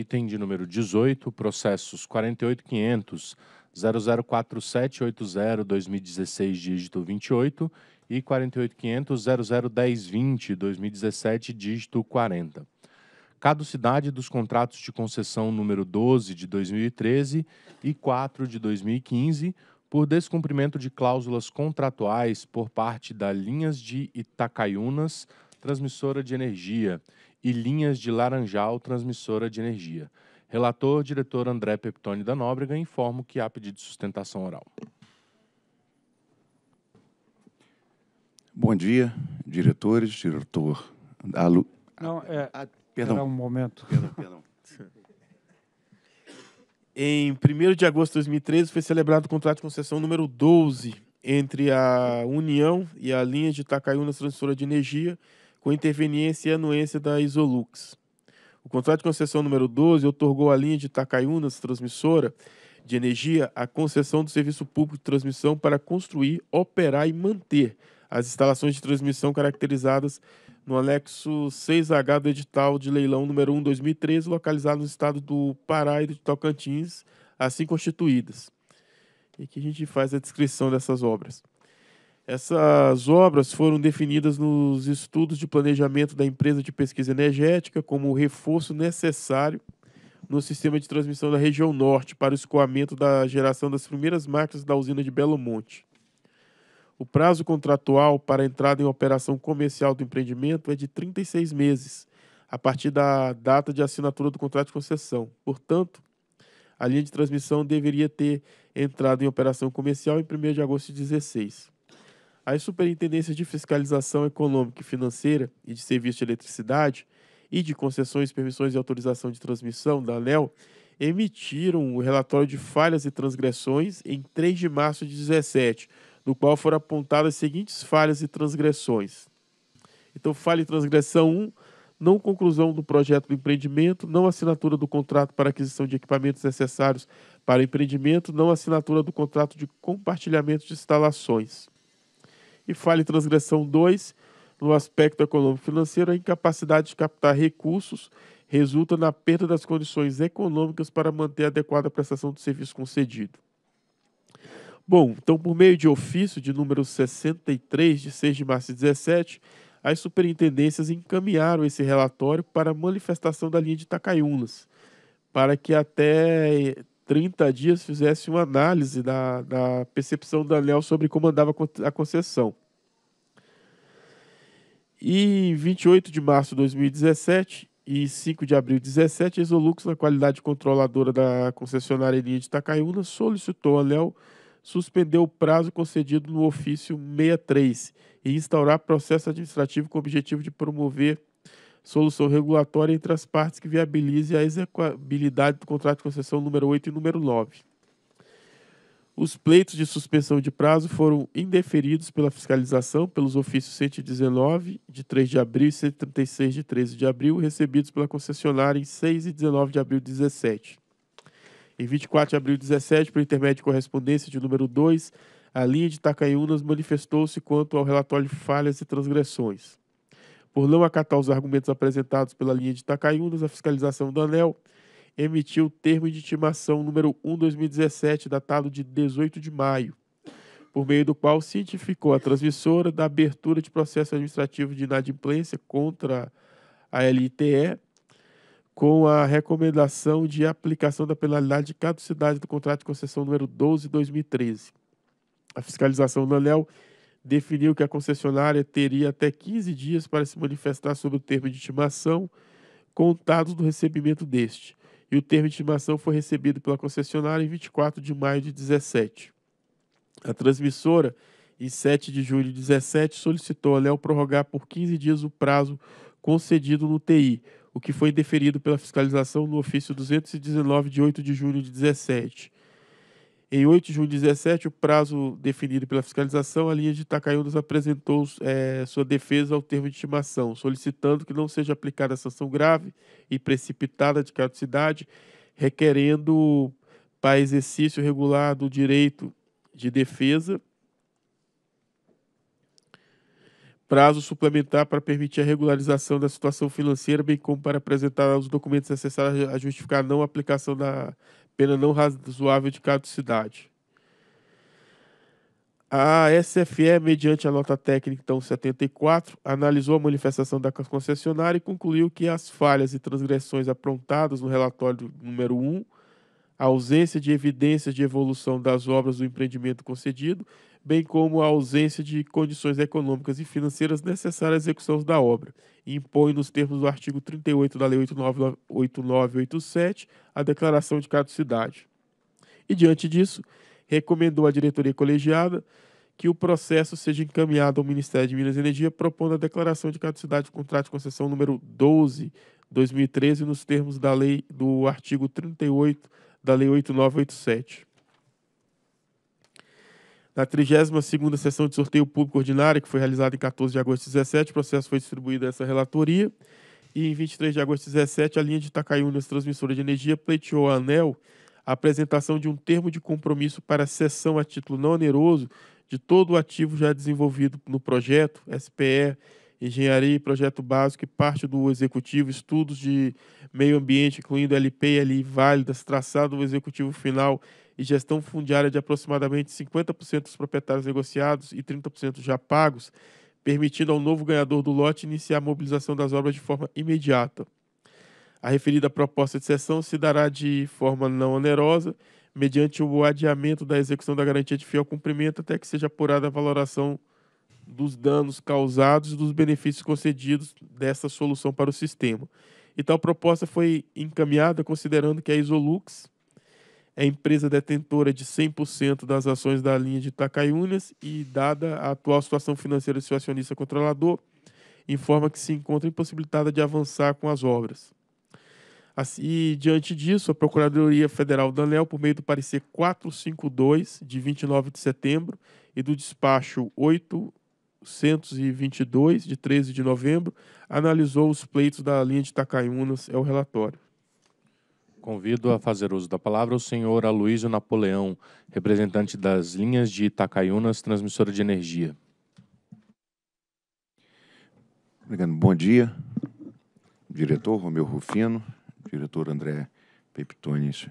item de número 18, processos 48500 004780 2016, dígito 28 e 48500 2017, dígito 40. Caducidade dos contratos de concessão número 12 de 2013 e 4 de 2015 por descumprimento de cláusulas contratuais por parte da Linhas de Itacaiunas, transmissora de energia e linhas de Laranjal transmissora de energia. Relator, diretor André Peptoni da Nóbrega, informo que há pedido de sustentação oral. Bom dia, diretores, diretor Alu... Não, é, ah, Perdão. perdão. um momento. Perdão, perdão. em 1 de agosto de 2013 foi celebrado o contrato de concessão número 12 entre a União e a linha de Itacaiúna Transmissora de Energia, com interveniência e anuência da Isolux. O contrato de concessão número 12 otorgou à linha de Itacaiunas Transmissora de Energia a concessão do serviço público de transmissão para construir, operar e manter as instalações de transmissão caracterizadas no anexo 6H do edital de leilão número 1 2013, localizado no estado do Pará e de Tocantins, assim constituídas. E que a gente faz a descrição dessas obras. Essas obras foram definidas nos estudos de planejamento da empresa de pesquisa energética como o reforço necessário no sistema de transmissão da região norte para o escoamento da geração das primeiras máquinas da usina de Belo Monte. O prazo contratual para a entrada em operação comercial do empreendimento é de 36 meses, a partir da data de assinatura do contrato de concessão. Portanto, a linha de transmissão deveria ter entrado em operação comercial em 1 de agosto de 2016 as Superintendências de Fiscalização Econômica e Financeira e de Serviço de Eletricidade e de Concessões, Permissões e Autorização de Transmissão, da ANEL, emitiram o relatório de falhas e transgressões em 3 de março de 2017, no qual foram apontadas as seguintes falhas e transgressões. Então, falha e transgressão 1, não conclusão do projeto do empreendimento, não assinatura do contrato para aquisição de equipamentos necessários para o empreendimento, não assinatura do contrato de compartilhamento de instalações e falha em transgressão 2, no aspecto econômico-financeiro, a incapacidade de captar recursos resulta na perda das condições econômicas para manter a adequada prestação do serviço concedido. Bom, então, por meio de ofício de número 63, de 6 de março de 17, as superintendências encaminharam esse relatório para manifestação da linha de Itacaiunas, para que até 30 dias fizesse uma análise da, da percepção do Anel sobre como andava a concessão. E em 28 de março de 2017 e 5 de abril de 2017, a Exolux, na qualidade controladora da concessionária Linha de Itacaiúna, solicitou ao Anel suspender o prazo concedido no ofício 63 e instaurar processo administrativo com o objetivo de promover solução regulatória entre as partes que viabilize a execuabilidade do contrato de concessão número 8 e número 9. Os pleitos de suspensão de prazo foram indeferidos pela fiscalização pelos ofícios 119 de 3 de abril e 136 de 13 de abril, recebidos pela concessionária em 6 e 19 de abril de 17. Em 24 de abril de 17, por intermédio de correspondência de número 2, a linha de Itacaiunas manifestou-se quanto ao relatório de falhas e transgressões. Por não acatar os argumentos apresentados pela linha de Itacaiunas, a fiscalização do ANEL emitiu o termo de intimação número 1-2017, datado de 18 de maio, por meio do qual cientificou a transmissora da abertura de processo administrativo de inadimplência contra a LITE, com a recomendação de aplicação da penalidade de caducidade do contrato de concessão número 12-2013. A fiscalização do ANEL definiu que a concessionária teria até 15 dias para se manifestar sobre o termo de intimação, contados do recebimento deste. E o termo de intimação foi recebido pela concessionária em 24 de maio de 17. A transmissora, em 7 de julho de 17, solicitou a Léo prorrogar por 15 dias o prazo concedido no TI, o que foi deferido pela fiscalização no ofício 219 de 8 de julho de 17. Em 8 de junho de 17, o prazo definido pela fiscalização, a linha de Itacaiúnas apresentou é, sua defesa ao termo de estimação, solicitando que não seja aplicada a sanção grave e precipitada de caducidade, requerendo para exercício regular do direito de defesa prazo suplementar para permitir a regularização da situação financeira, bem como para apresentar os documentos necessários a justificar a não aplicação da pena não razoável de caducidade. A SFE, mediante a nota técnica então 74, analisou a manifestação da concessionária e concluiu que as falhas e transgressões aprontadas no relatório número 1, a ausência de evidências de evolução das obras do empreendimento concedido bem como a ausência de condições econômicas e financeiras necessárias à execução da obra, e impõe, nos termos do artigo 38 da Lei 8987, a declaração de caducidade. E, diante disso, recomendou à diretoria colegiada que o processo seja encaminhado ao Ministério de Minas e Energia, propondo a declaração de caducidade do contrato de concessão número 12, 2013, nos termos da lei do artigo 38 da Lei 8987. Na 32ª sessão de sorteio público ordinário, que foi realizada em 14 de agosto de 2017, o processo foi distribuído a essa relatoria. E em 23 de agosto de 2017 a linha de Itacaiúnas Transmissora de Energia pleiteou a ANEL a apresentação de um termo de compromisso para cessão a título não oneroso de todo o ativo já desenvolvido no projeto, SPE, engenharia e projeto básico e parte do executivo, estudos de meio ambiente, incluindo LP e LI válidas, traçado o executivo final e gestão fundiária de aproximadamente 50% dos proprietários negociados e 30% já pagos, permitindo ao novo ganhador do lote iniciar a mobilização das obras de forma imediata. A referida proposta de cessão se dará de forma não onerosa, mediante o adiamento da execução da garantia de fiel cumprimento até que seja apurada a valoração dos danos causados e dos benefícios concedidos dessa solução para o sistema. E então, tal proposta foi encaminhada considerando que a Isolux, é empresa detentora de 100% das ações da linha de Itacaiúnas e, dada a atual situação financeira do seu acionista controlador, informa que se encontra impossibilitada de avançar com as obras. Assim, e, diante disso, a Procuradoria Federal da ANEL, por meio do parecer 452, de 29 de setembro, e do despacho 822, de 13 de novembro, analisou os pleitos da linha de Itacaiúnas, é o relatório. Convido a fazer uso da palavra o senhor Aloysio Napoleão, representante das linhas de Itacaiunas, transmissora de energia. Obrigado. Bom dia, diretor Romeu Rufino, diretor André Peptones,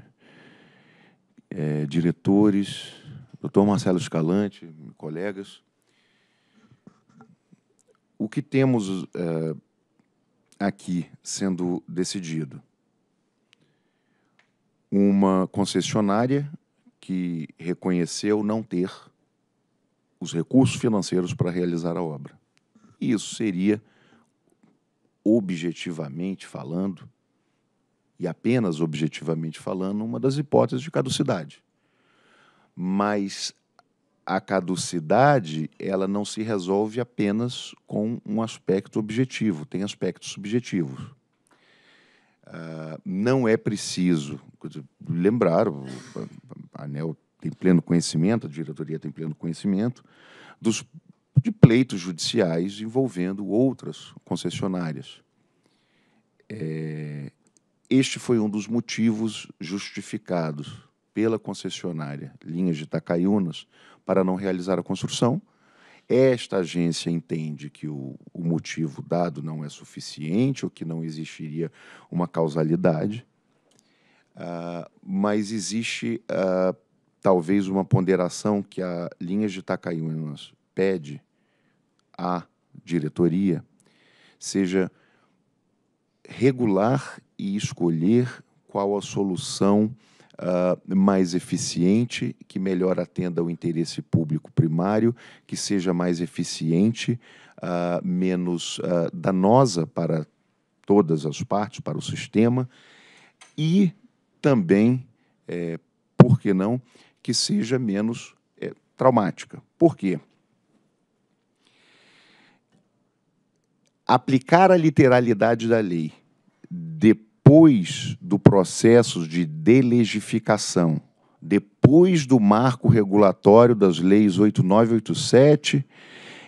é, diretores, doutor Marcelo Escalante, colegas. O que temos é, aqui sendo decidido? uma concessionária que reconheceu não ter os recursos financeiros para realizar a obra. Isso seria, objetivamente falando, e apenas objetivamente falando, uma das hipóteses de caducidade. Mas a caducidade, ela não se resolve apenas com um aspecto objetivo, tem aspectos subjetivos. Uh, não é preciso lembrar, o ANEL tem pleno conhecimento, a diretoria tem pleno conhecimento, dos, de pleitos judiciais envolvendo outras concessionárias. É, este foi um dos motivos justificados pela concessionária Linhas de Itacaiunas para não realizar a construção, esta agência entende que o, o motivo dado não é suficiente ou que não existiria uma causalidade, uh, mas existe uh, talvez uma ponderação que a Linha de Itacaiunas pede à diretoria seja regular e escolher qual a solução uh, mais eficiente, que melhor atenda ao interesse público primário, que seja mais eficiente, uh, menos uh, danosa para todas as partes, para o sistema, e também, é, por que não, que seja menos é, traumática. Por quê? Aplicar a literalidade da lei depois depois do processo de delegificação, depois do marco regulatório das leis 8987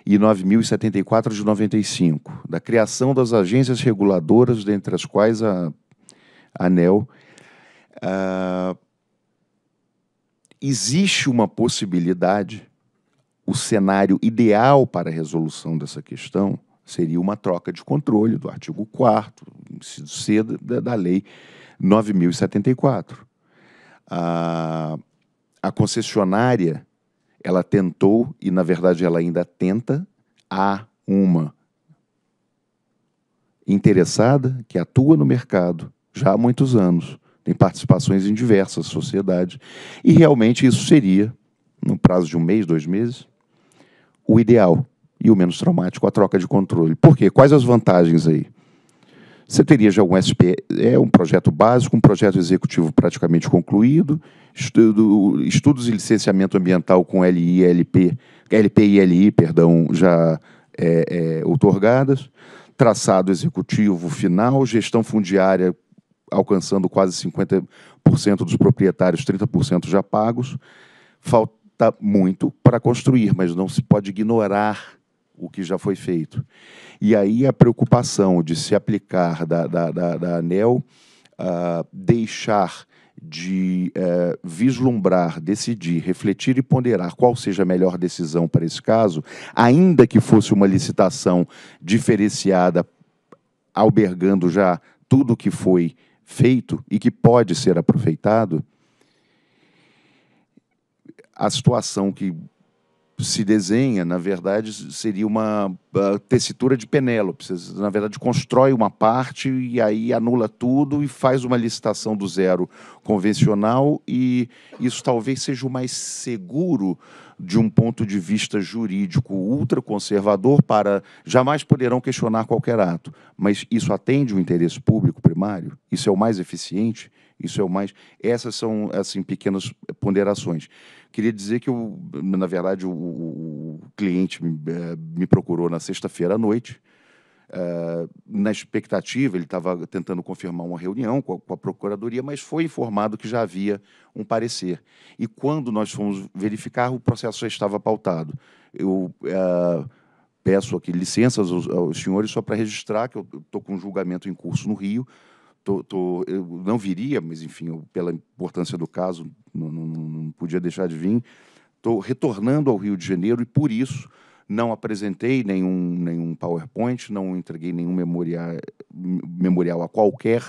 e 9074 de 95, da criação das agências reguladoras, dentre as quais a ANEL, uh, existe uma possibilidade, o cenário ideal para a resolução dessa questão Seria uma troca de controle do artigo 4 inciso C da, da Lei 9.074. A, a concessionária, ela tentou, e na verdade ela ainda tenta, a uma interessada que atua no mercado já há muitos anos, tem participações em diversas sociedades, e realmente isso seria, no prazo de um mês, dois meses, o ideal e o menos traumático, a troca de controle. Por quê? Quais as vantagens aí? Você teria já um SP, é um projeto básico, um projeto executivo praticamente concluído, estudo, estudos e licenciamento ambiental com LI, LP, LP e LI, perdão, já é, é, traçado executivo final, gestão fundiária alcançando quase 50% dos proprietários, 30% já pagos. Falta muito para construir, mas não se pode ignorar o que já foi feito. E aí a preocupação de se aplicar da, da, da, da ANEL uh, deixar de uh, vislumbrar, decidir, refletir e ponderar qual seja a melhor decisão para esse caso, ainda que fosse uma licitação diferenciada, albergando já tudo o que foi feito e que pode ser aproveitado, a situação que se desenha, na verdade, seria uma tessitura de Penélope. Você, na verdade, constrói uma parte e aí anula tudo e faz uma licitação do zero convencional. E isso talvez seja o mais seguro de um ponto de vista jurídico ultraconservador para jamais poderão questionar qualquer ato. Mas isso atende o interesse público primário? Isso é o mais eficiente? Isso é o mais. Essas são assim pequenas ponderações. Queria dizer que, eu, na verdade, o, o cliente eh, me procurou na sexta-feira à noite. Eh, na expectativa, ele estava tentando confirmar uma reunião com a, com a, Procuradoria, mas foi informado que já havia um parecer. E quando nós fomos verificar, o processo já estava pautado. Eu eh, peço aqui licenças aos, aos senhores só para registrar que eu estou com um julgamento em curso no Rio. Tô, tô, eu não viria, mas enfim, pela importância do caso, não, não, não podia deixar de vir. Estou retornando ao Rio de Janeiro e, por isso, não apresentei nenhum, nenhum PowerPoint, não entreguei nenhum memorial, memorial a qualquer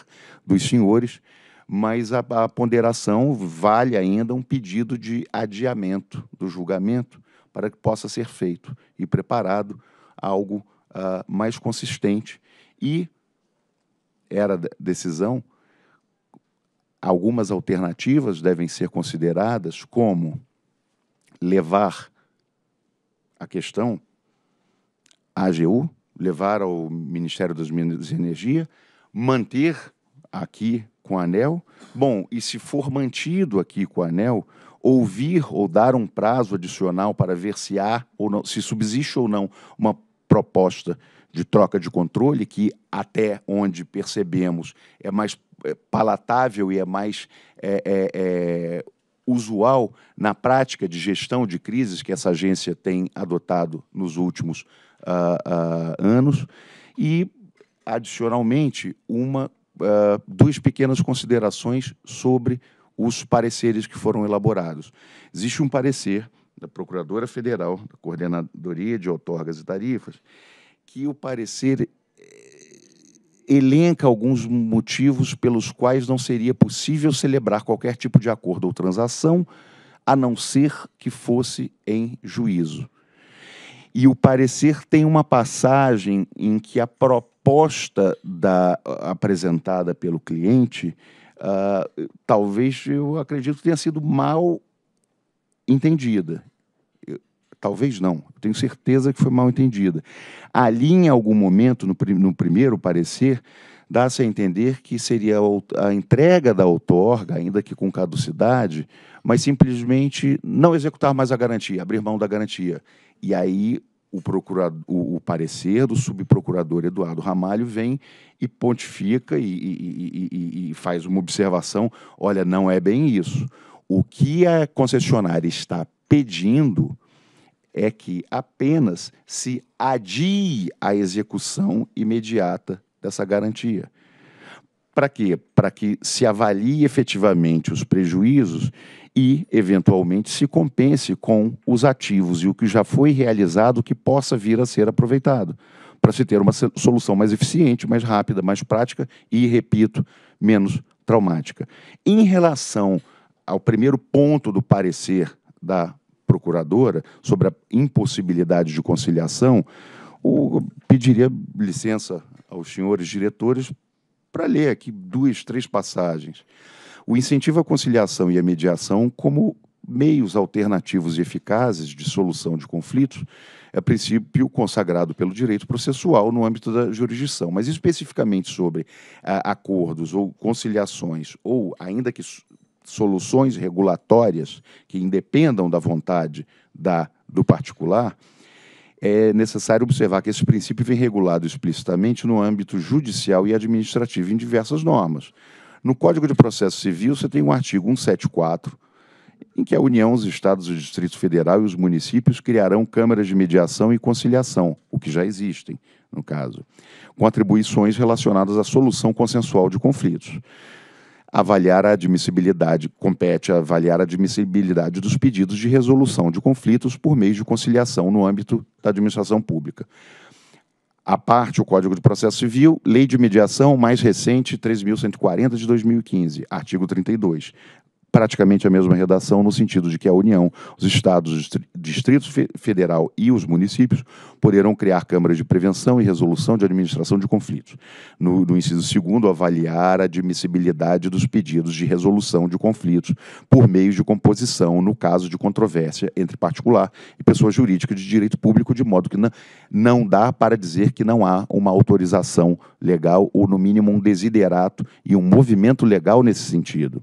dos senhores, mas a, a ponderação vale ainda um pedido de adiamento do julgamento para que possa ser feito e preparado algo uh, mais consistente. E era decisão Algumas alternativas devem ser consideradas, como levar a questão à AGU, levar ao Ministério das Minas e Energia, manter aqui com o ANEL. Bom, e se for mantido aqui com o ANEL, ouvir ou dar um prazo adicional para ver se há ou não, se subsiste ou não uma proposta de troca de controle que até onde percebemos é mais é, palatável e é mais é, é, é, usual na prática de gestão de crises que essa agência tem adotado nos últimos uh, uh, anos. E, adicionalmente, uma uh, duas pequenas considerações sobre os pareceres que foram elaborados. Existe um parecer da Procuradora Federal, da Coordenadoria de Outorgas e Tarifas, que o parecer elenca alguns motivos pelos quais não seria possível celebrar qualquer tipo de acordo ou transação, a não ser que fosse em juízo. E o parecer tem uma passagem em que a proposta da, apresentada pelo cliente, uh, talvez eu acredito tenha sido mal entendida. Talvez não, tenho certeza que foi mal entendida. Ali, em algum momento, no, prim no primeiro parecer, dá-se a entender que seria a entrega da outorga, ainda que com caducidade, mas simplesmente não executar mais a garantia, abrir mão da garantia. E aí o, procurador, o, parecer do subprocurador Eduardo Ramalho vem e pontifica e, e, e, e faz uma observação: olha, não é bem isso. O que a concessionária está pedindo é que apenas se adie a execução imediata dessa garantia. Para quê? Para que se avalie efetivamente os prejuízos e, eventualmente, se compense com os ativos e o que já foi realizado que possa vir a ser aproveitado, para se ter uma solução mais eficiente, mais rápida, mais prática e, repito, menos traumática. Em relação ao primeiro ponto do parecer da procuradora sobre a impossibilidade de conciliação, o, pediria licença aos senhores diretores para ler aqui duas, três passagens. O incentivo à conciliação e à mediação como meios alternativos e eficazes de solução de conflitos é princípio consagrado pelo direito processual no âmbito da jurisdição, mas especificamente sobre ah, acordos ou conciliações, ou ainda que soluções regulatórias que independam da vontade da, do particular, é necessário observar que esse princípio vem regulado explicitamente no âmbito judicial e administrativo em diversas normas. No Código de Processo Civil, você tem o um artigo 174, em que a União, os Estados, o Distrito Federal e os municípios criarão câmaras de mediação e conciliação, o que já existem, no caso, com atribuições relacionadas à solução consensual de conflitos avaliar a admissibilidade, compete avaliar a admissibilidade dos pedidos de resolução de conflitos por meio de conciliação no âmbito da administração pública. A parte, o Código de Processo Civil, Lei de Mediação mais recente, 3.140 de 2015, artigo 32 praticamente a mesma redação, no sentido de que a União, os estados, Distrito Federal e os municípios poderão criar câmaras de prevenção e resolução de administração de conflitos. No, no inciso segundo, avaliar a admissibilidade dos pedidos de resolução de conflitos por meio de composição, no caso de controvérsia entre particular e pessoa jurídica de direito público, de modo que não dá para dizer que não há uma autorização legal ou, no mínimo, um desiderato e um movimento legal nesse sentido.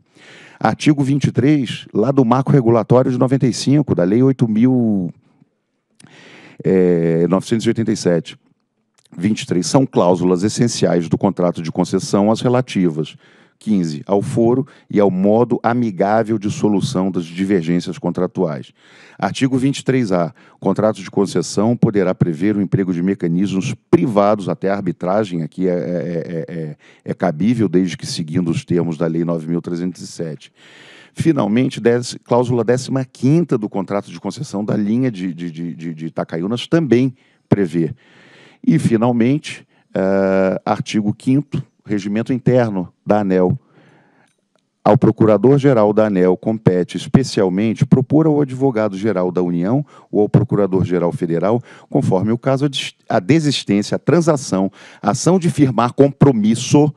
Artigo 23, lá do marco regulatório de 95, da Lei 8.987. 23 eh, são cláusulas essenciais do contrato de concessão as relativas 15. Ao foro e ao modo amigável de solução das divergências contratuais. Artigo 23A. Contrato de concessão poderá prever o emprego de mecanismos privados, até a arbitragem aqui é, é, é, é cabível, desde que seguindo os termos da Lei 9.307. Finalmente, des, cláusula 15 do contrato de concessão da linha de, de, de, de, de Itacaiunas também prevê. E, finalmente, uh, artigo 5 regimento interno da ANEL. Ao Procurador-Geral da ANEL compete especialmente propor ao Advogado-Geral da União ou ao Procurador-Geral Federal, conforme o caso, a desistência, a transação, a ação de firmar compromisso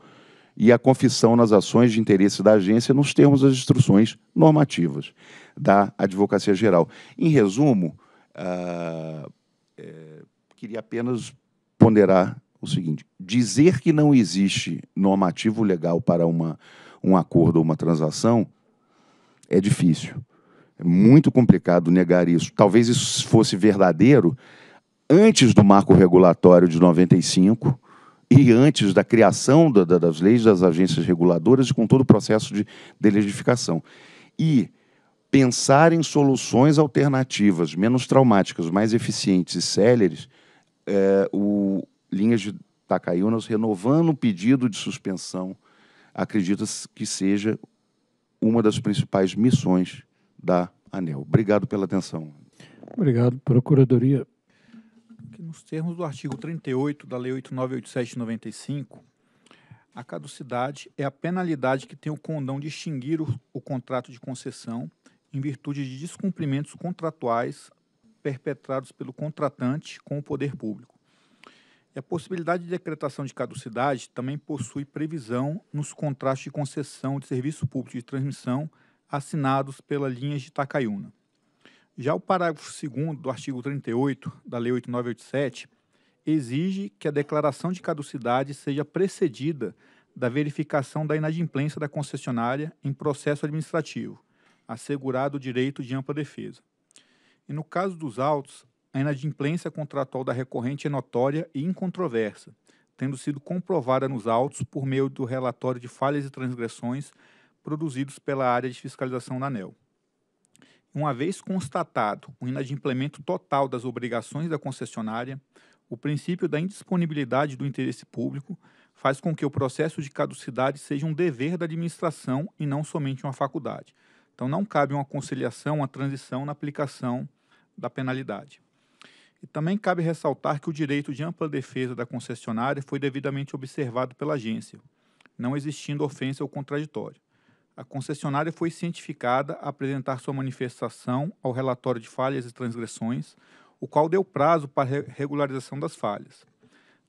e a confissão nas ações de interesse da agência nos termos das instruções normativas da Advocacia Geral. Em resumo, uh, é, queria apenas ponderar o seguinte: dizer que não existe normativo legal para uma, um acordo ou uma transação é difícil. É muito complicado negar isso. Talvez isso fosse verdadeiro antes do marco regulatório de 95 e antes da criação da, da, das leis das agências reguladoras e com todo o processo de delegificação. E pensar em soluções alternativas, menos traumáticas, mais eficientes e céleres, é, o, Linhas de Tacaiunas renovando o pedido de suspensão, acredita que seja uma das principais missões da ANEL. Obrigado pela atenção. Obrigado, Procuradoria. Nos termos do artigo 38 da Lei 8987 95, a caducidade é a penalidade que tem o condão de extinguir o, o contrato de concessão em virtude de descumprimentos contratuais perpetrados pelo contratante com o poder público. E a possibilidade de decretação de caducidade também possui previsão nos contratos de concessão de serviço público de transmissão assinados pela linha de Itacaiúna. Já o parágrafo 2 do artigo 38 da Lei 8987 exige que a declaração de caducidade seja precedida da verificação da inadimplência da concessionária em processo administrativo, assegurado o direito de ampla defesa. E no caso dos autos, a inadimplência contratual da recorrente é notória e incontroversa, tendo sido comprovada nos autos por meio do relatório de falhas e transgressões produzidos pela área de fiscalização da ANEL. Uma vez constatado o inadimplemento total das obrigações da concessionária, o princípio da indisponibilidade do interesse público faz com que o processo de caducidade seja um dever da administração e não somente uma faculdade. Então, não cabe uma conciliação, uma transição na aplicação da penalidade. E também cabe ressaltar que o direito de ampla defesa da concessionária foi devidamente observado pela agência, não existindo ofensa ou contraditório. A concessionária foi cientificada a apresentar sua manifestação ao relatório de falhas e transgressões, o qual deu prazo para regularização das falhas.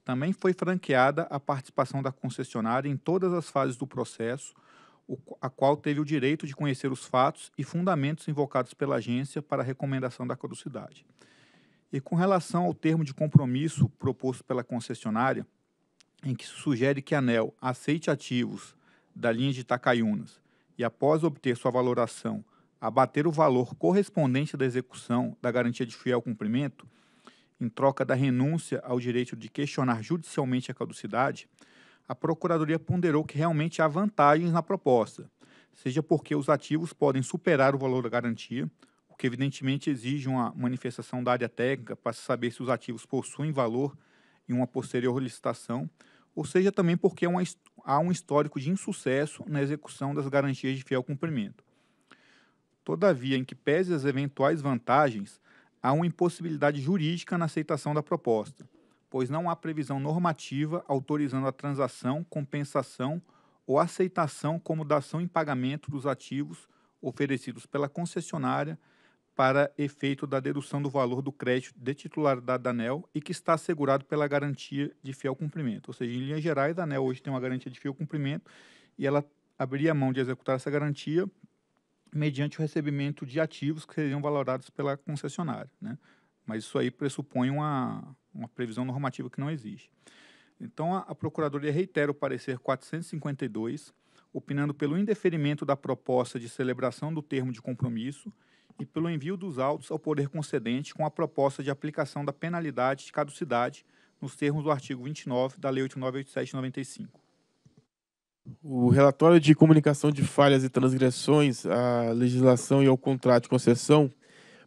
Também foi franqueada a participação da concessionária em todas as fases do processo, a qual teve o direito de conhecer os fatos e fundamentos invocados pela agência para a recomendação da caducidade. E com relação ao termo de compromisso proposto pela concessionária, em que sugere que a ANEL aceite ativos da linha de Itacaiunas e, após obter sua valoração, abater o valor correspondente da execução da garantia de fiel cumprimento, em troca da renúncia ao direito de questionar judicialmente a caducidade, a Procuradoria ponderou que realmente há vantagens na proposta, seja porque os ativos podem superar o valor da garantia que evidentemente exige uma manifestação da área técnica para se saber se os ativos possuem valor em uma posterior licitação, ou seja, também porque é há um histórico de insucesso na execução das garantias de fiel cumprimento. Todavia, em que pese as eventuais vantagens, há uma impossibilidade jurídica na aceitação da proposta, pois não há previsão normativa autorizando a transação, compensação ou aceitação como dação em pagamento dos ativos oferecidos pela concessionária para efeito da dedução do valor do crédito de titularidade da ANEL e que está assegurado pela garantia de fiel cumprimento. Ou seja, em linhas gerais, a ANEL hoje tem uma garantia de fiel cumprimento e ela abriria mão de executar essa garantia mediante o recebimento de ativos que seriam valorados pela concessionária. Né? Mas isso aí pressupõe uma, uma previsão normativa que não existe. Então, a, a Procuradoria reitera o parecer 452, opinando pelo indeferimento da proposta de celebração do termo de compromisso e pelo envio dos autos ao poder concedente com a proposta de aplicação da penalidade de caducidade nos termos do artigo 29 da Lei 8987/95. O relatório de comunicação de falhas e transgressões à legislação e ao contrato de concessão,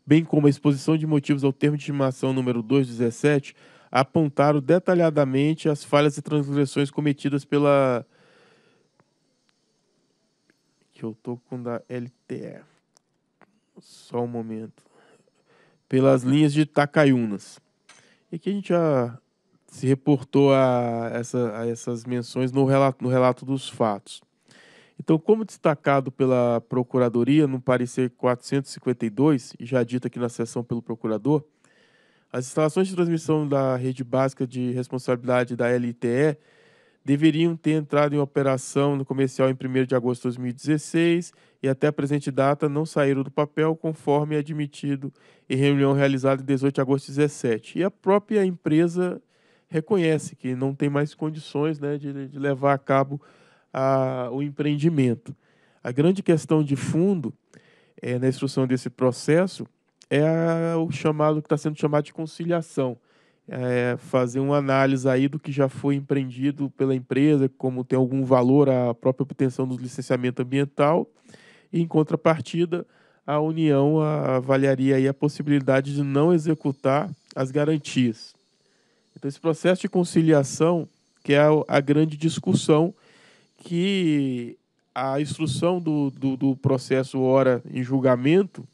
bem como a exposição de motivos ao termo de estimação número 217, apontaram detalhadamente as falhas e transgressões cometidas pela que eu tô com da LTE. Só um momento. Pelas linhas de Itacaiunas. E que a gente já se reportou a, essa, a essas menções no relato, no relato dos fatos. Então, como destacado pela Procuradoria no parecer 452, e já dito aqui na sessão pelo Procurador, as instalações de transmissão da Rede Básica de Responsabilidade da LTE deveriam ter entrado em operação no comercial em 1 de agosto de 2016 e até a presente data não saíram do papel, conforme admitido em reunião realizada em 18 de agosto de 17. E a própria empresa reconhece que não tem mais condições né, de, de levar a cabo a, o empreendimento. A grande questão de fundo é, na instrução desse processo é a, o chamado que está sendo chamado de conciliação. É, fazer uma análise aí do que já foi empreendido pela empresa, como tem algum valor a própria obtenção do licenciamento ambiental, em contrapartida, a União avaliaria a possibilidade de não executar as garantias. Então, esse processo de conciliação, que é a grande discussão que a instrução do, do, do, processo ora em julgamento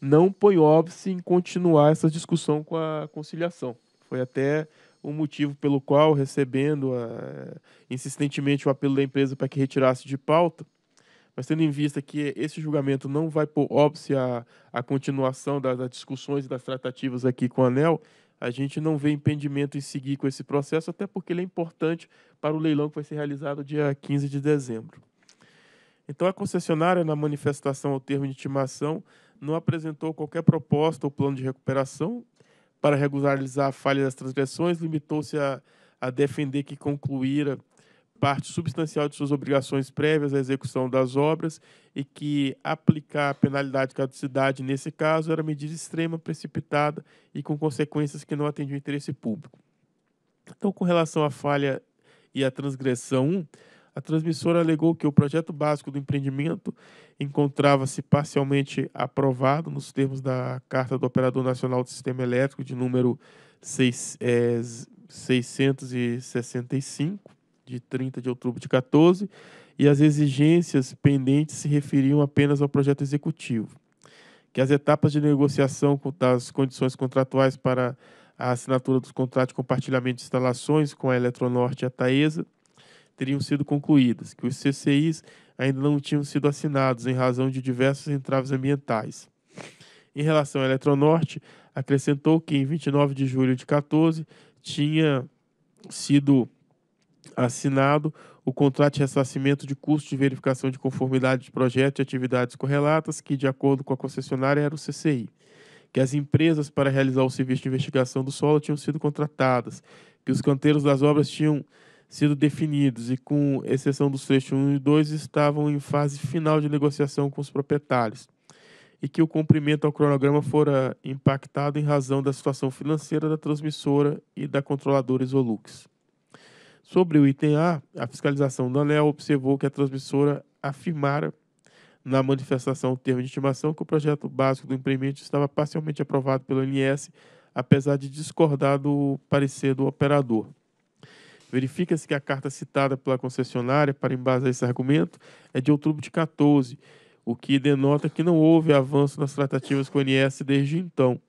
não põe óbice em continuar essa discussão com a conciliação. Foi até o um motivo pelo qual, recebendo a, eh, insistentemente o apelo da empresa para que retirasse de pauta, mas tendo em vista que esse julgamento não vai por óbice a, a continuação das, das discussões e das tratativas aqui com a ANEL, a gente não vê impedimento em seguir com esse processo, até porque ele é importante para o leilão que vai ser realizado dia 15 de dezembro. Então, a concessionária, na manifestação ao termo de intimação, não apresentou qualquer proposta ou plano de recuperação para regularizar a falha das transgressões, limitou-se a, a defender que concluíra parte substancial de suas obrigações prévias à execução das obras e que aplicar a penalidade de caducidade nesse caso era medida extrema, precipitada e com consequências que não atendiam o interesse público. Então, com relação à falha e à transgressão 1, a transmissora alegou que o projeto básico do empreendimento encontrava-se parcialmente aprovado nos termos da Carta do Operador Nacional do Sistema Elétrico de número 6, é, 665 de 30 de outubro de 14, e as exigências pendentes se referiam apenas ao projeto executivo. Que as etapas de negociação das condições contratuais para a assinatura dos contratos de compartilhamento de instalações com a Eletronorte e a Taesa teriam sido concluídas, que os CCIs ainda não tinham sido assinados em razão de diversos entraves ambientais. Em relação à Eletronorte, acrescentou que em 29 de julho de 14 tinha sido assinado o contrato de ressarcimento de custo de verificação de conformidade de projeto e atividades correlatas, que, de acordo com a concessionária, era o CCI, que as empresas para realizar o serviço de investigação do solo tinham sido contratadas, que os canteiros das obras tinham sido definidos e, com exceção dos trechos 1 e 2, estavam em fase final de negociação com os proprietários, e que o cumprimento ao cronograma fora impactado em razão da situação financeira da transmissora e da controladora Isolux. Sobre o item A, a fiscalização da ANEL observou que a transmissora afirmara na manifestação o termo de intimação que o projeto básico do empreendimento estava parcialmente aprovado pelo ANS, apesar de discordar do parecer do operador. Verifica-se que a carta citada pela concessionária para embasar esse argumento é de outubro de 14, o que denota que não houve avanço nas tratativas com o ANS desde então.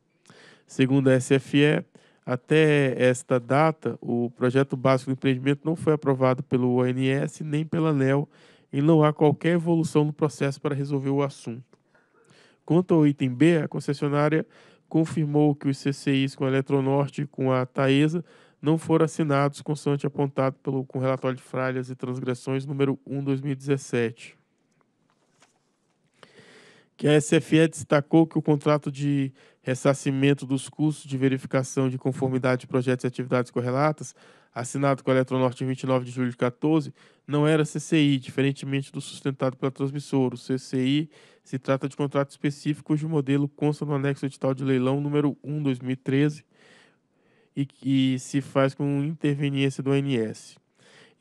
Segundo a SFE, até esta data, o projeto básico do empreendimento não foi aprovado pelo ONS nem pela ANEL e não há qualquer evolução no processo para resolver o assunto. Quanto ao item B, a concessionária confirmou que os CCIs com a Eletronorte e com a Taesa não foram assinados constante apontado pelo com relatório de falhas e transgressões número 1/2017 que a SFE destacou que o contrato de ressarcimento dos custos de verificação de conformidade de projetos e atividades correlatas, assinado com a Eletronorte em 29 de julho de 2014, não era CCI, diferentemente do sustentado pela transmissora. O CCI se trata de contrato específico cujo modelo consta no anexo edital de leilão número 1 2013 e que se faz com interveniência do ANS.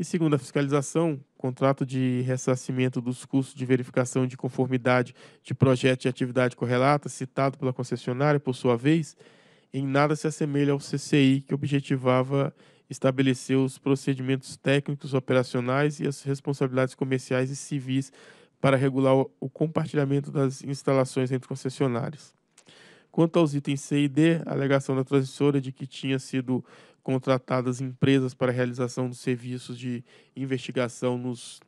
E segundo a fiscalização, contrato de ressarcimento dos custos de verificação de conformidade de projeto de atividade correlata, citado pela concessionária, por sua vez, em nada se assemelha ao CCI, que objetivava estabelecer os procedimentos técnicos, operacionais e as responsabilidades comerciais e civis para regular o compartilhamento das instalações entre concessionárias. Quanto aos itens C e D, a alegação da transmissora de que tinha sido contratadas empresas para a realização dos serviços de investigação nos,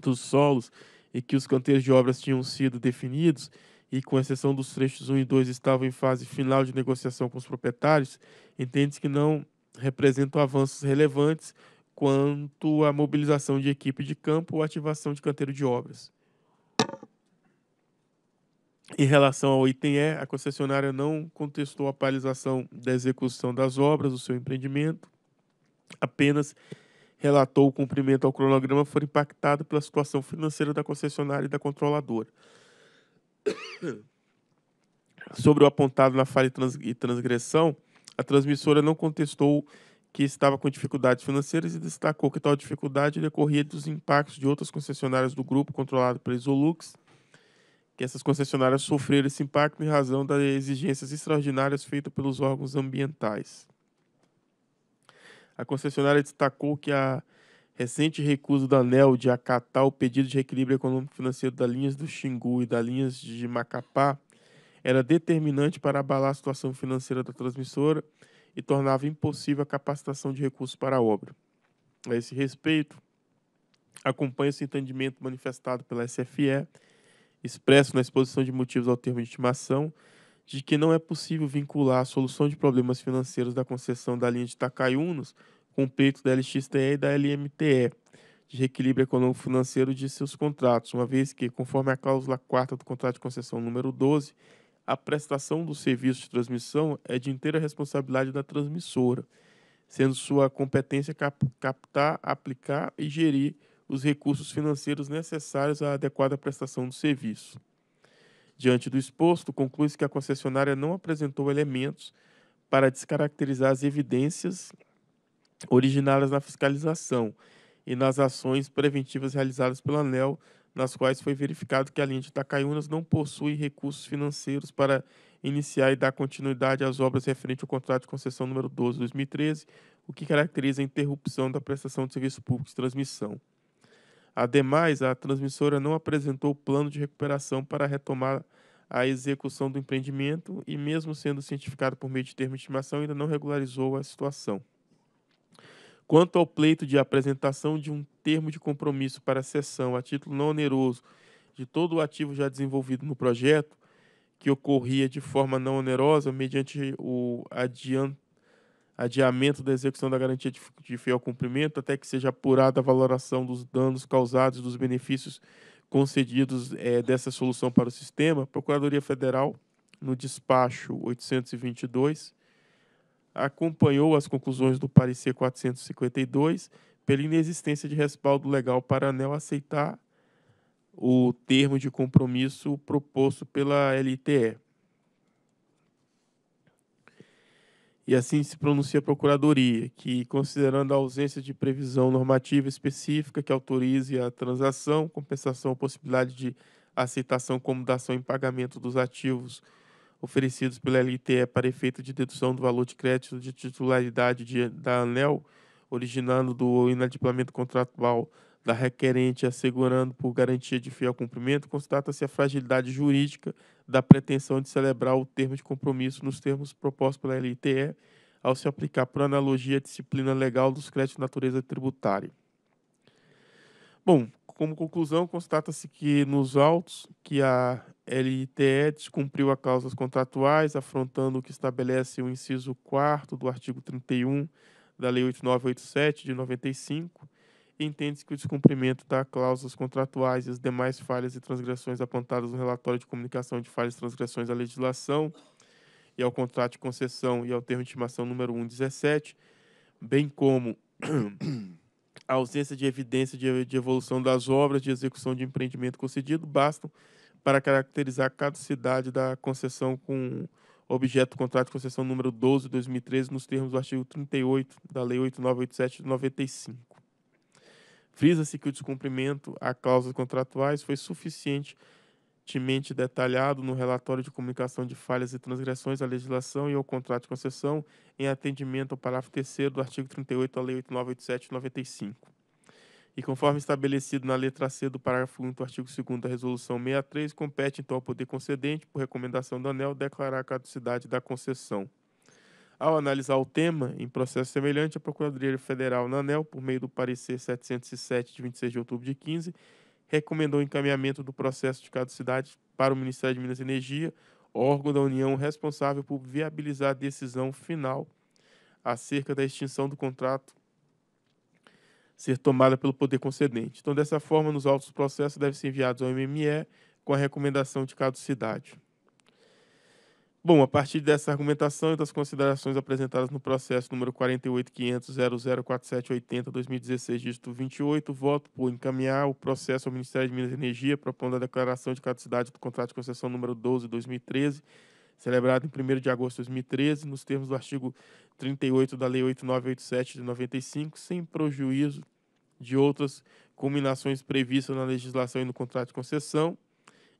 dos solos e que os canteiros de obras tinham sido definidos e com exceção dos trechos 1 e 2 estavam em fase final de negociação com os proprietários, entende-se que não representam avanços relevantes quanto à mobilização de equipe de campo ou ativação de canteiro de obras. Em relação ao item E, a concessionária não contestou a paralisação da execução das obras do seu empreendimento, apenas relatou o cumprimento ao cronograma foi impactado pela situação financeira da concessionária e da controladora. Sobre o apontado na falha e transgressão, a transmissora não contestou que estava com dificuldades financeiras e destacou que tal dificuldade decorria dos impactos de outras concessionárias do grupo controlado pela Isolux, que essas concessionárias sofreram esse impacto em razão das exigências extraordinárias feitas pelos órgãos ambientais. A concessionária destacou que a recente recusa da ANEL de acatar o pedido de reequilíbrio econômico-financeiro das linhas do Xingu e das linhas de Macapá era determinante para abalar a situação financeira da transmissora e tornava impossível a capacitação de recursos para a obra. A esse respeito, acompanha o entendimento manifestado pela SFE expresso na exposição de motivos ao termo de intimação de que não é possível vincular a solução de problemas financeiros da concessão da linha de Itacaiunos com o peito da LXTE e da LMTE, de reequilíbrio econômico-financeiro de seus contratos, uma vez que, conforme a cláusula 4 do contrato de concessão número 12, a prestação do serviço de transmissão é de inteira responsabilidade da transmissora, sendo sua competência captar, aplicar e gerir os recursos financeiros necessários à adequada prestação do serviço. Diante do exposto, conclui-se que a concessionária não apresentou elementos para descaracterizar as evidências originadas na fiscalização e nas ações preventivas realizadas pela ANEL, nas quais foi verificado que a linha de Itacaiunas não possui recursos financeiros para iniciar e dar continuidade às obras referentes ao contrato de concessão número 12 2013, o que caracteriza a interrupção da prestação de serviço público de transmissão. Ademais, a transmissora não apresentou plano de recuperação para retomar a execução do empreendimento e, mesmo sendo cientificado por meio de termo de estimação, ainda não regularizou a situação. Quanto ao pleito de apresentação de um termo de compromisso para a cessão a título não oneroso de todo o ativo já desenvolvido no projeto, que ocorria de forma não onerosa mediante o adiantamento adiamento da execução da garantia de, de fiel cumprimento até que seja apurada a valoração dos danos causados dos benefícios concedidos é, dessa solução para o sistema, Procuradoria Federal, no despacho 822, acompanhou as conclusões do parecer 452 pela inexistência de respaldo legal para a ANEL aceitar o termo de compromisso proposto pela LTE. e assim se pronuncia a Procuradoria, que, considerando a ausência de previsão normativa específica que autorize a transação, compensação ou possibilidade de aceitação como dação em pagamento dos ativos oferecidos pela LTE para efeito de dedução do valor de crédito de titularidade de, da ANEL, originando do inadimplemento contratual da requerente assegurando por garantia de fiel cumprimento, constata-se a fragilidade jurídica da pretensão de celebrar o termo de compromisso nos termos propostos pela LITE, ao se aplicar por analogia a disciplina legal dos créditos de natureza tributária. Bom, como conclusão, constata-se que nos autos que a LITE descumpriu as causas contratuais, afrontando o que estabelece o inciso 4 do artigo 31 da Lei 8987 de 95, entende-se que o descumprimento das cláusulas contratuais e as demais falhas e transgressões apontadas no relatório de comunicação de falhas e transgressões à legislação e ao contrato de concessão e ao termo de intimação número 117, bem como a ausência de evidência de evolução das obras de execução de empreendimento concedido, bastam para caracterizar a caducidade da concessão com objeto do contrato de concessão número 12 de 2013, nos termos do artigo 38 da Lei 8987 de 95. Frisa-se que o descumprimento a cláusulas contratuais foi suficientemente detalhado no relatório de comunicação de falhas e transgressões à legislação e ao contrato de concessão, em atendimento ao parágrafo 3 do artigo 38 da Lei 8987 95. E conforme estabelecido na letra C do parágrafo 1 do artigo 2 da Resolução 63, compete então ao poder concedente, por recomendação do ANEL, declarar a caducidade da concessão. Ao analisar o tema, em processo semelhante, a Procuradoria Federal na ANEL, por meio do parecer 707 de 26 de outubro de 15, recomendou o encaminhamento do processo de caducidade para o Ministério de Minas e Energia, órgão da União responsável por viabilizar a decisão final acerca da extinção do contrato ser tomada pelo poder concedente. Então, dessa forma, nos autos do processo devem ser enviados ao MME com a recomendação de caducidade. Bom, a partir dessa argumentação e das considerações apresentadas no processo número 48.500.004780-2016, dígito 28, voto por encaminhar o processo ao Ministério de Minas e Energia, propondo a declaração de caducidade do contrato de concessão número 12-2013, celebrado em 1 de agosto de 2013, nos termos do artigo 38 da Lei 8987 de 95, sem prejuízo de outras combinações previstas na legislação e no contrato de concessão,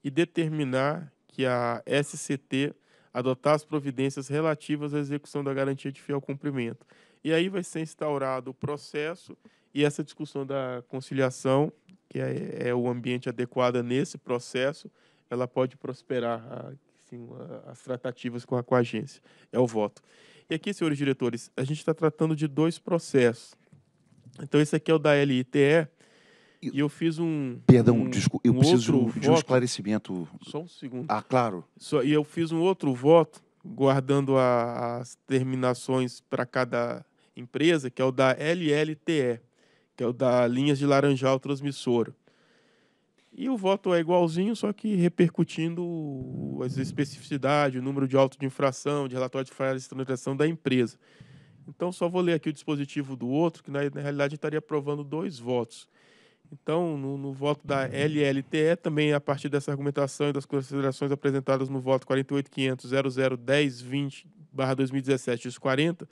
e determinar que a SCT adotar as providências relativas à execução da garantia de fiel cumprimento. E aí vai ser instaurado o processo e essa discussão da conciliação, que é, é o ambiente adequado nesse processo, ela pode prosperar assim, as tratativas com a, com a agência. É o voto. E aqui, senhores diretores, a gente está tratando de dois processos. Então, esse aqui é o da LITE, e eu fiz um. Perdão, um, desculpa, eu um preciso de um esclarecimento. Só um segundo. Ah, claro. Só, e eu fiz um outro voto, guardando a, as terminações para cada empresa, que é o da LLTE, que é o da Linhas de Laranjal Transmissora. E o voto é igualzinho, só que repercutindo as especificidades, o número de auto de infração, de relatório de falha de estandarização da empresa. Então, só vou ler aqui o dispositivo do outro, que na, na realidade estaria aprovando dois votos. Então, no, no, voto da uhum. LLTE, também a partir dessa argumentação e das considerações apresentadas no voto 48.500.001020-2017-40,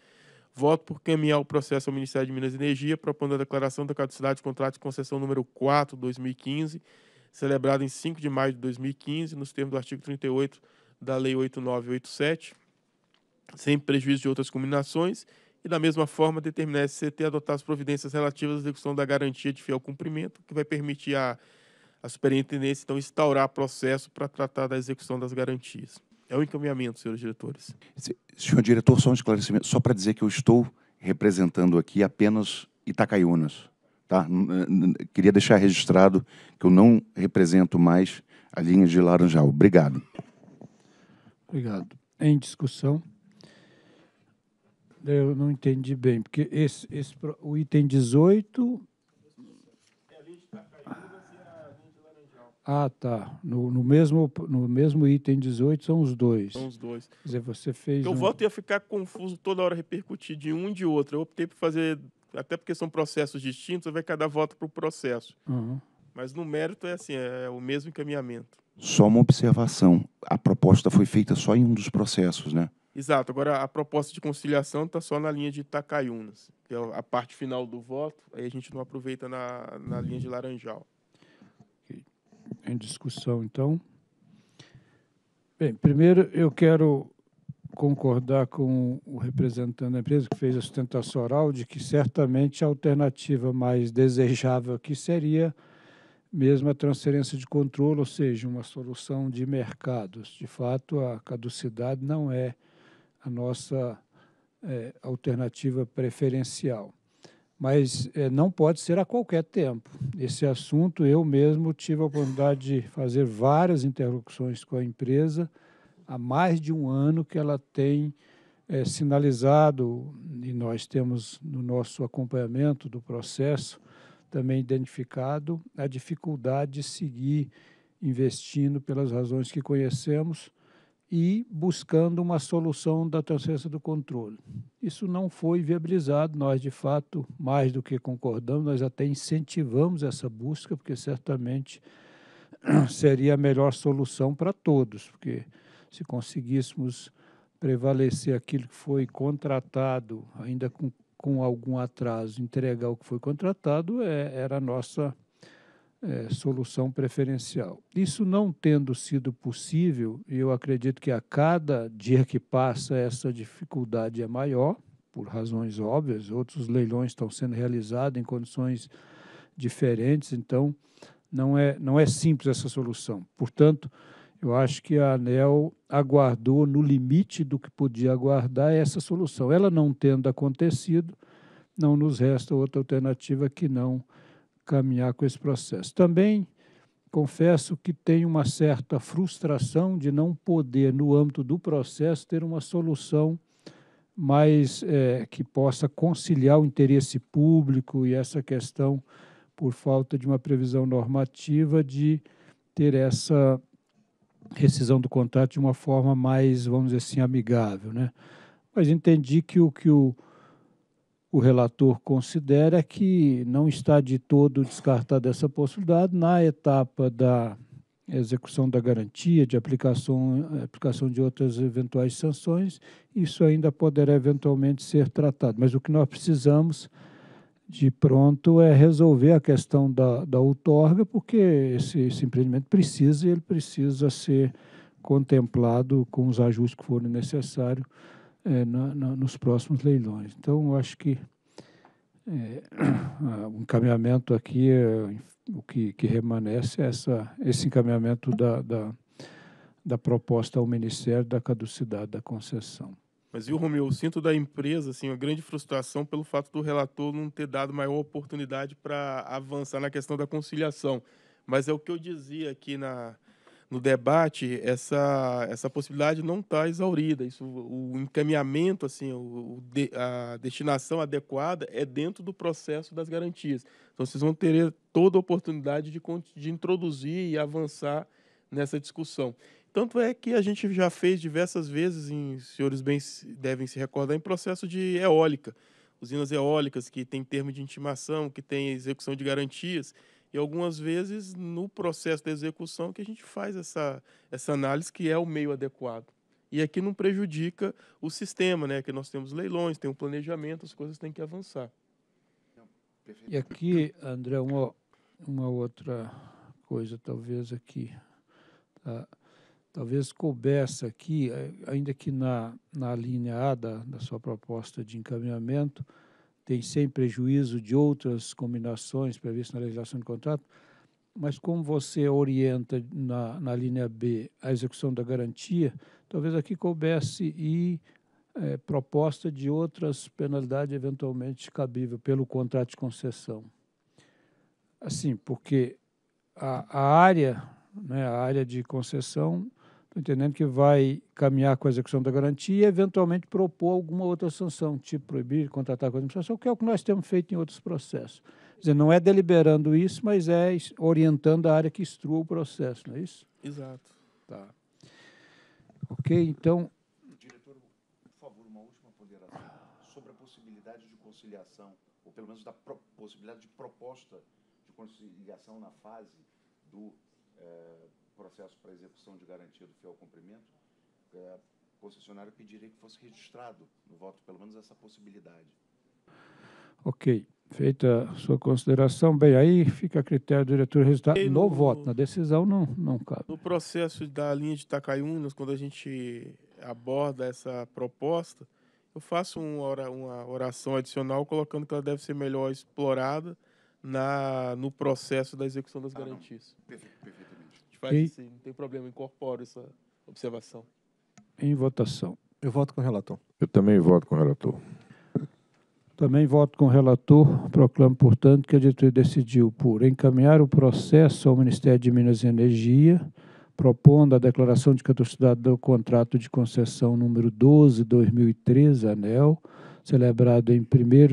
voto por caminhar o processo ao Ministério de Minas e Energia, propondo a declaração da caducidade de contrato de concessão número 4, 2015, celebrado em 5 de maio de 2015, nos termos do artigo 38 da Lei 8987, sem prejuízo de outras combinações, e, da mesma forma, determinar a SCT adotar as providências relativas à execução da garantia de fiel cumprimento, que vai permitir a, a superintendência, então, instaurar processo para tratar da execução das garantias. É o encaminhamento, senhores diretores. Senhor diretor, só um esclarecimento, só para dizer que eu estou representando aqui apenas Itacaiunas. Tá? Queria deixar registrado que eu não represento mais a linha de Laranjal. Obrigado. Obrigado. Em discussão. Eu não entendi bem, porque esse, esse, o item 18. Ah, tá. No, no, mesmo, no mesmo item 18 são os dois. São os dois. Quer dizer, você fez. Eu um... voto ia ficar confuso toda hora repercutir de um e de outro. Eu optei por fazer. Até porque são processos distintos, vai cada voto para o processo. Uhum. Mas no mérito é assim, é o mesmo encaminhamento. Só uma observação. A proposta foi feita só em um dos processos, né? Exato. Agora, a proposta de conciliação está só na linha de Itacaiunas, que é a parte final do voto, aí a gente não aproveita na, na linha de Laranjal. Em discussão, então. Bem, primeiro eu quero concordar com o representante da empresa que fez a sustentação oral de que certamente a alternativa mais desejável aqui seria mesmo a transferência de controle, ou seja, uma solução de mercados. De fato, a caducidade não é a nossa é, alternativa preferencial. Mas é, não pode ser a qualquer tempo. Esse assunto eu mesmo tive a oportunidade de fazer várias interlocuções com a empresa há mais de um ano que ela tem é, sinalizado, e nós temos no nosso acompanhamento do processo também identificado a dificuldade de seguir investindo pelas razões que conhecemos e buscando uma solução da transferência do controle. Isso não foi viabilizado, nós de fato, mais do que concordamos, nós até incentivamos essa busca, porque certamente seria a melhor solução para todos, porque se conseguíssemos prevalecer aquilo que foi contratado, ainda com, com algum atraso, entregar o que foi contratado, é, era a nossa é, solução preferencial. Isso não tendo sido possível, e eu acredito que a cada dia que passa essa dificuldade é maior, por razões óbvias, outros leilões estão sendo realizados em condições diferentes, então não é, não é simples essa solução. Portanto, eu acho que a ANEL aguardou no limite do que podia aguardar essa solução. Ela não tendo acontecido, não nos resta outra alternativa que não caminhar com esse processo. Também confesso que tenho uma certa frustração de não poder, no âmbito do processo, ter uma solução mais é, que possa conciliar o interesse público e essa questão, por falta de uma previsão normativa, de ter essa rescisão do contrato de uma forma mais, vamos dizer assim, amigável. Né? Mas entendi que o que o o relator considera que não está de todo descartada essa possibilidade na etapa da execução da garantia, de aplicação, aplicação de outras eventuais sanções, isso ainda poderá eventualmente ser tratado. Mas o que nós precisamos de pronto é resolver a questão da, da outorga, porque esse, esse empreendimento precisa e ele precisa ser contemplado com os ajustes que forem necessários é, na, na, nos próximos leilões. Então, eu acho que é, o encaminhamento aqui, é, o que, que é essa, esse encaminhamento da, da, da, proposta ao Ministério da caducidade da concessão. Mas, viu, Romeu, eu sinto da empresa assim, uma grande frustração pelo fato do relator não ter dado maior oportunidade para avançar na questão da conciliação. Mas é o que eu dizia aqui na, no debate essa, essa possibilidade não está exaurida. Isso, o encaminhamento, assim, o, de, a destinação adequada é dentro do processo das garantias. Então, vocês vão ter toda a oportunidade de, de introduzir e avançar nessa discussão. Tanto é que a gente já fez diversas vezes, em, senhores bem devem se recordar, em processo de eólica. Usinas eólicas que tem termo de intimação, que tem execução de garantias e algumas vezes, no processo de execução, que a gente faz essa, essa análise que é o meio adequado. E aqui não prejudica o sistema, né? Que nós temos leilões, tem um planejamento, as coisas têm que avançar. E aqui, André, uma, uma outra coisa, talvez aqui. Tá? Talvez coubesse aqui, eh, ainda que na, na linha A da, da sua proposta de encaminhamento, tem sem prejuízo de outras combinações previstas na legislação de contrato, mas como você orienta na, na linha B a execução da garantia, talvez aqui coubesse e é, proposta de outras penalidades eventualmente cabíveis pelo contrato de concessão. Assim, porque a, a área, né, a área de concessão entendendo que vai caminhar com a execução da garantia e, eventualmente, propor alguma outra sanção, tipo proibir contratar com a administração, que é o que nós temos feito em outros processos. Quer dizer, não é deliberando isso, mas é orientando a área que instrua o processo, não é isso? Exato. Tá. Ok, então. Diretor, por favor, uma última ponderação sobre a possibilidade de conciliação, ou pelo menos da possibilidade de proposta de conciliação na fase do. Eh, processo para execução de garantia do fiel cumprimento, é, o concessionário pediria que fosse registrado no voto, pelo menos essa possibilidade. Ok. Feita a sua consideração, bem, aí fica a critério do diretor resultado no, no, voto, na decisão não, não cabe. No processo da linha de Itacaiunas, quando a gente aborda essa proposta, eu faço uma oração adicional colocando que ela deve ser melhor explorada na, no processo da execução das ah, garantias. Perfeito, perfeito faz e... assim, não tem problema, incorporo essa observação. Em votação. Eu voto com o relator. Eu também voto com o relator. Também voto com o relator. Proclamo, portanto, que a diretoria decidiu por encaminhar o processo ao Ministério de Minas e Energia, propondo a declaração de caducidade do contrato de concessão número 12-2013, ANEL, celebrado em 1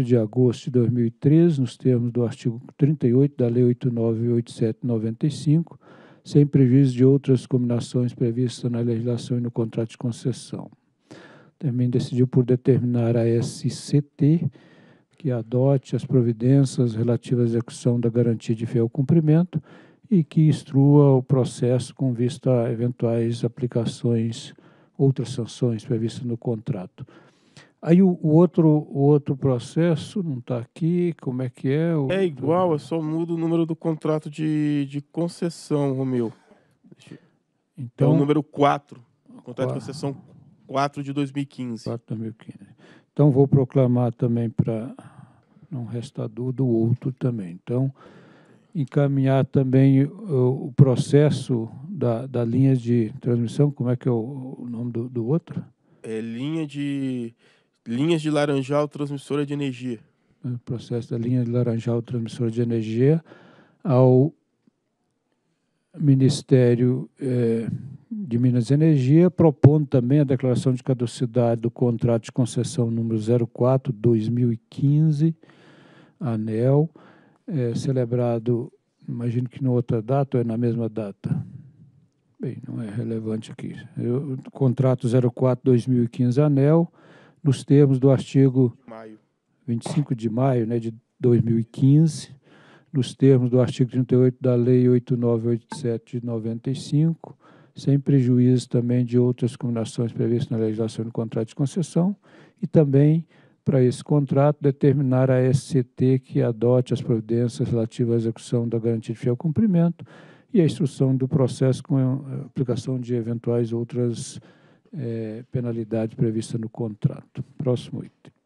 de agosto de 2013, nos termos do artigo 38 da Lei 898795, sem prejuízo de outras combinações previstas na legislação e no contrato de concessão. Também decidiu por determinar a SCT que adote as providências relativas à execução da garantia de fiel cumprimento e que instrua o processo com vista a eventuais aplicações, outras sanções previstas no contrato. Aí o, o, outro, o outro processo não está aqui, como é que é? O... É igual, eu só mudo o número do contrato de, de concessão, Romeu. É então, é o número 4, contrato 4. de concessão 4 de 2015. 4 de 2015. Então, vou proclamar também para não restar dúvida o outro também. Então, encaminhar também o, o processo da, da linha de transmissão, como é que é o, o nome do, do outro? É linha de Linhas de laranjal transmissora de energia. O é, processo da linha de laranjal transmissora de energia ao Ministério é, de Minas e Energia, propondo também a declaração de caducidade do contrato de concessão número 04-2015, ANEL, é, celebrado, imagino que em outra data ou é na mesma data? Bem, não é relevante aqui. Eu, contrato 04-2015, ANEL, nos termos do artigo 25 de maio né, de 2015, nos termos do artigo 38 da Lei 8987 de 95, sem prejuízo também de outras combinações previstas na legislação do contrato de concessão e também para esse contrato determinar a SCT que adote as providências relativas à execução da garantia de fiel cumprimento e a instrução do processo com a aplicação de eventuais outras é, penalidade prevista no contrato. Próximo item.